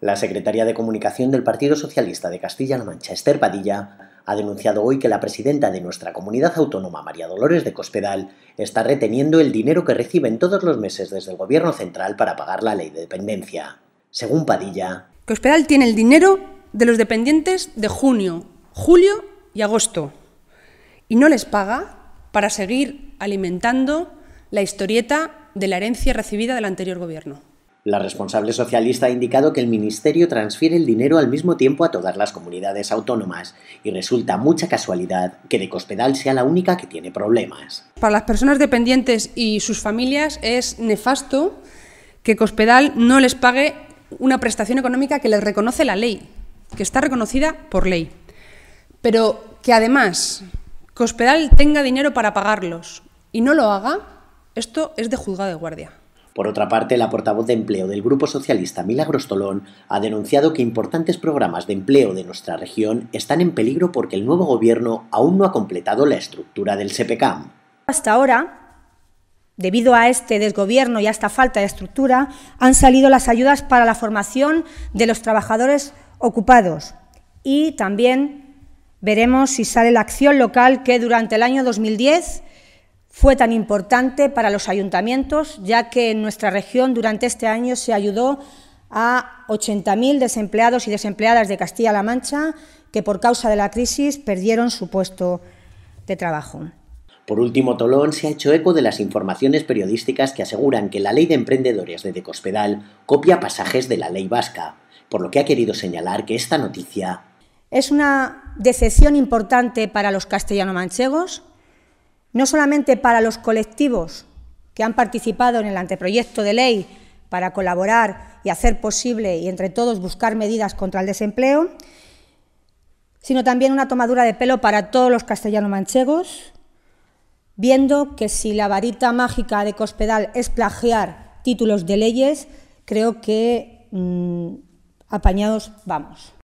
La secretaria de Comunicación del Partido Socialista de Castilla-La Mancha, Esther Padilla, ha denunciado hoy que la presidenta de nuestra comunidad autónoma, María Dolores de Cospedal, está reteniendo el dinero que reciben todos los meses desde el Gobierno Central para pagar la ley de dependencia. Según Padilla, Cospedal tiene el dinero de los dependientes de junio, julio y agosto y no les paga para seguir alimentando la historieta de la herencia recibida del anterior gobierno. La responsable socialista ha indicado que el Ministerio transfiere el dinero al mismo tiempo a todas las comunidades autónomas y resulta mucha casualidad que de Cospedal sea la única que tiene problemas. Para las personas dependientes y sus familias es nefasto que Cospedal no les pague una prestación económica que les reconoce la ley, que está reconocida por ley, pero que además Cospedal tenga dinero para pagarlos y no lo haga esto es de juzgado de guardia. Por otra parte, la portavoz de empleo del Grupo Socialista Milagros Tolón ha denunciado que importantes programas de empleo de nuestra región están en peligro porque el nuevo gobierno aún no ha completado la estructura del SEPECAM. Hasta ahora, Debido a este desgobierno y a esta falta de estructura, han salido las ayudas para la formación de los trabajadores ocupados y también veremos si sale la acción local que durante el año 2010 fue tan importante para los ayuntamientos, ya que en nuestra región durante este año se ayudó a 80.000 desempleados y desempleadas de Castilla-La Mancha que por causa de la crisis perdieron su puesto de trabajo. Por último, Tolón se ha hecho eco de las informaciones periodísticas que aseguran que la ley de emprendedores de Decospedal copia pasajes de la ley vasca, por lo que ha querido señalar que esta noticia es una decepción importante para los castellano-manchegos, no solamente para los colectivos que han participado en el anteproyecto de ley para colaborar y hacer posible y entre todos buscar medidas contra el desempleo, sino también una tomadura de pelo para todos los castellanos manchegos, viendo que si la varita mágica de Cospedal es plagiar títulos de leyes, creo que mm, apañados vamos.